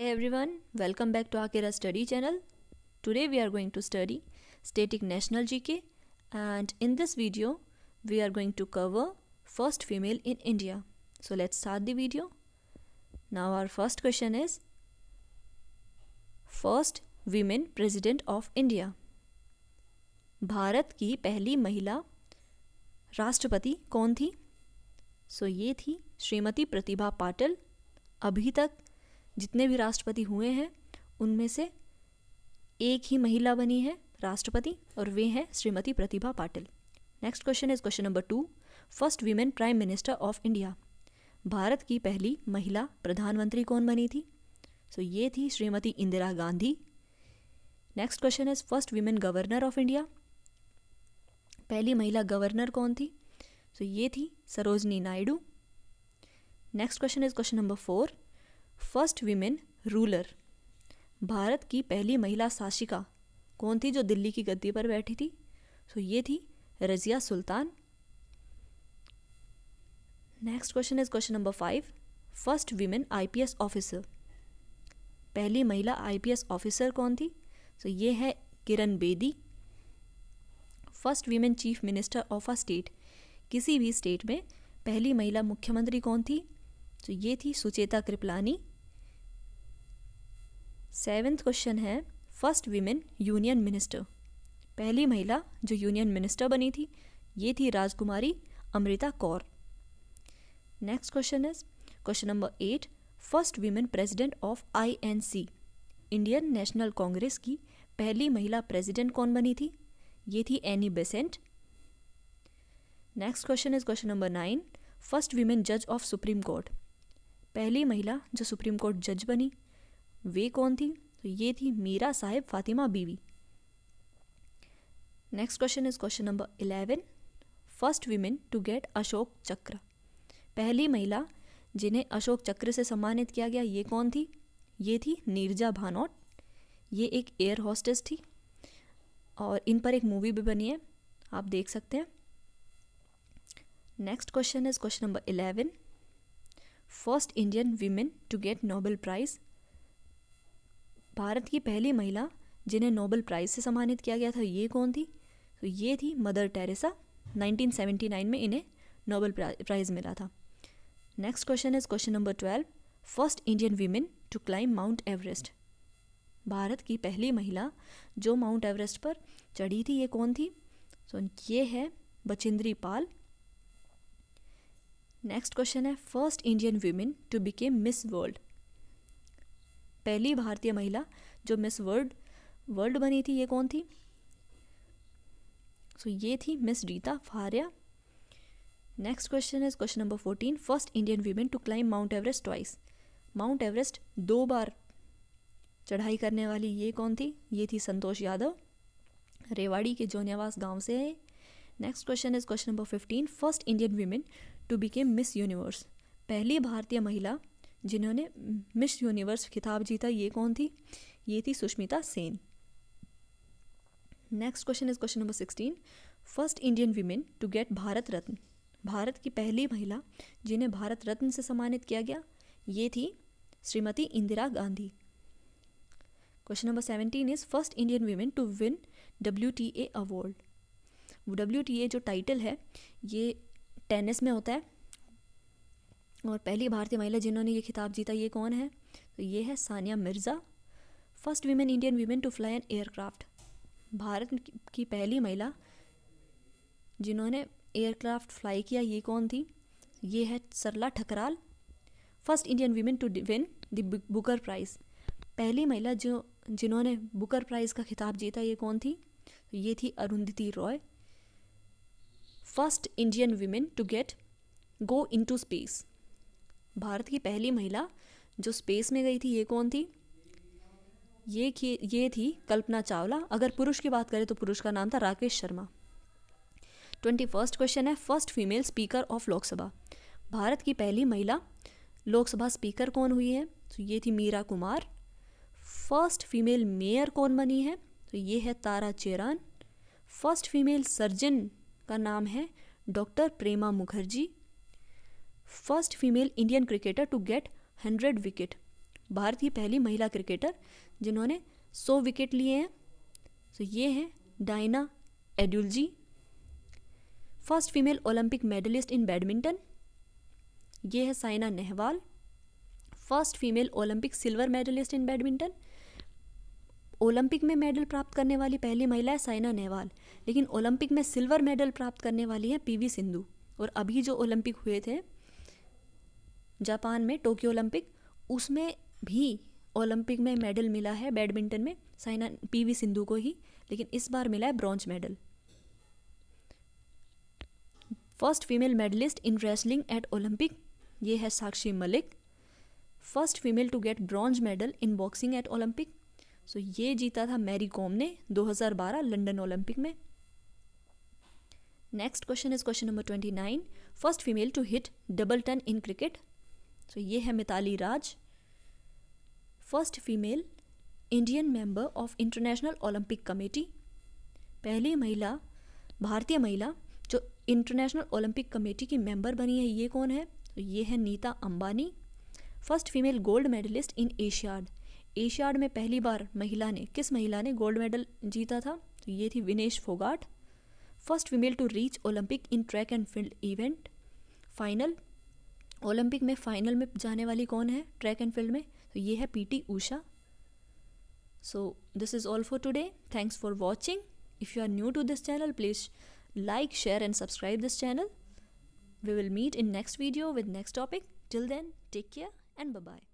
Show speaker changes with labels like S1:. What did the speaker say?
S1: Hi everyone, welcome back to Akira study channel. Today we are going to study static national GK and in this video we are going to cover first female in India. So let's start the video. Now our first question is first women president of India. Bharat की पहली महिला राष्ट्रपति कौन थी so so ये थी श्रीमती प्रतिभा पाटिल अभी तक जितने भी राष्ट्रपति हुए हैं उनमें से एक ही महिला बनी है राष्ट्रपति और वे हैं Shrimati Pratibha Patil next question is question number two first women prime minister of India Bharat की पहली महिला प्रधानमंत्री कौन बनी थी सो so, ये थी Shrimati Indira Gandhi next question is first women governor of India पहली महिला गवर्नर कौन थी सो so, ये थी Sarojini Naidu next question is question number four first women ruler Bharat की पहली महिला शासिका कौन थी जो दिल्ली की गद्दी पर बैठी थी सो ये थी Razia Sultan next question is question number five first women IPS officer पहली महिला आईपीएस ऑफिसर कौन थी सो ये है Kiran Bedi first women chief minister of a state किसी भी स्टेट में पहली महिला मुख्यमंत्री कौन थी तो ये थी सुचेता कृपलानी सेवेंथ क्वेश्चन है फर्स्ट वीमेन यूनियन मिनिस्टर पहली महिला जो यूनियन मिनिस्टर बनी थी ये थी Rajkumari Amrita Kaur next question is question number eight first women president of INC Indian National Congress की पहली महिला प्रेसिडेंट कौन बनी थी ये थी Annie Besant next question is question number nine first women जज ऑफ सुप्रीम कोर्ट पहली महिला जो सुप्रीम कोर्ट जज बनी वे कौन थी तो ये थी Meera Sahib Fathima Beevi next question is question number eleven first women to get Ashok Chakra पहली महिला जिन्हें अशोक चक्र से सम्मानित किया गया ये कौन थी ये थी नीरजा भानोट ये एक एयर हॉस्टेस थी और इन पर एक मूवी भी बनी है आप देख सकते हैं next question is question number eleven first Indian women to get Nobel prize Bharat की पहली महिला जिन्हें नोबल प्राइज़ से सम्मानित किया गया था ये कौन थी तो ये थी मदर टेरेसा 1979 में इन्हें नोबल प्राइज़ मिला था next question is question number twelve first Indian women to climb Mount Everest Bharat की पहली महिला जो माउंट एवरेस्ट पर चढ़ी थी ये कौन थी तो ये है बचिंद्री पाल नेक्स्ट क्वेश्चन है first Indian women to become Miss World पहली भारतीय महिला जो मिस वर्ल्ड वर्ल्ड बनी थी ये कौन थी सो so, ये थी Miss Reita Faria next question is question number fourteen first Indian women to climb Mount Everest twice Mount Everest दो बार चढ़ाई करने वाली ये कौन थी ये थी संतोष यादव रेवाड़ी के जोनियावास गांव से है next question is question number fifteen first Indian women to become Miss Universe पहली भारतीय महिला जिन्होंने मिस यूनिवर्स खिताब जीता ये कौन थी ये थी Sushmita Sen next question is question number sixteen first Indian women to get Bharat Ratna Bharat की पहली महिला जिन्हें भारत रत्न से सम्मानित किया गया ये थी Shrimati Indira Gandhi question number seventeen is first Indian women to win W T A award W T A जो टाइटल है ये टेनिस में होता है और पहली भारतीय महिला जिन्होंने ये खिताब जीता ये कौन है तो ये है Sania Mirza first women Indian women to fly an aircraft Bharat की पहली महिला जिन्होंने एयरक्राफ्ट फ्लाई किया ये कौन थी ये है Sarla Thakral first Indian women to win the Booker prize पहली महिला जो जिन्होंने बुकर प्राइज़ का खिताब जीता ये कौन थी तो ये थी Arundhati Roy first Indian women to get go into space Bharat की पहली महिला जो स्पेस में गई थी ये कौन थी ये ये थी कल्पना चावला अगर पुरुष की बात करें तो पुरुष का नाम था Rakesh Sharma twenty first question है first female speaker of Lok Sabha Bharat की पहली महिला लोकसभा स्पीकर कौन हुई है तो ये थी Meera Kumar first female mayor कौन बनी है तो ये है Tara Cherian first female surgeon का नाम है doctor Prema Mukherjee first female Indian cricketer to get hundred wicket Bharat की पहली महिला क्रिकेटर जिन्होंने सौ विकेट लिए हैं सो ये हैं Diana Edulji first female Olympic medalist in badminton ये है Saina Nehwal first female Olympic silver medalist in badminton Olympic में मेडल प्राप्त करने वाली पहली महिला है साइना नेहवाल लेकिन ओलंपिक में सिल्वर मेडल प्राप्त करने वाली है पीवी सिंधु और अभी जो ओलंपिक हुए थे जापान में टोक्यो ओलंपिक उसमें भी ओलंपिक में मेडल मिला है बैडमिंटन में साइना पीवी सिंधु को ही लेकिन इस बार मिला है bronze medal first female medalist in wrestling at Olympic ये है Sakshi Malik first female to get bronze medal in boxing at Olympic so ये जीता था मैरी कॉम ने 2012 लंदन ओलंपिक में next question is question number 29 first female to hit double ton in cricket so तो ये है Mithali Raj first female Indian member of International Olympic Committee पहली महिला भारतीय महिला जो इंटरनेशनल ओलंपिक कमेटी की मेंबर बनी है ये कौन है तो ये है Nita Ambani first female gold medalist in Asiad Asiad में पहली बार महिला ने किस महिला ने गोल्ड मेडल जीता था तो ये थी Vinesh Phogat first female to reach Olympic in track and field event final Olympic में फाइनल में जाने वाली कौन है ट्रैक एंड फील्ड में तो ये है PT Usha so this is all for today thanks for watching if you are new to this channel please like share and subscribe this channel we will meet in next video with next topic till then take care and bye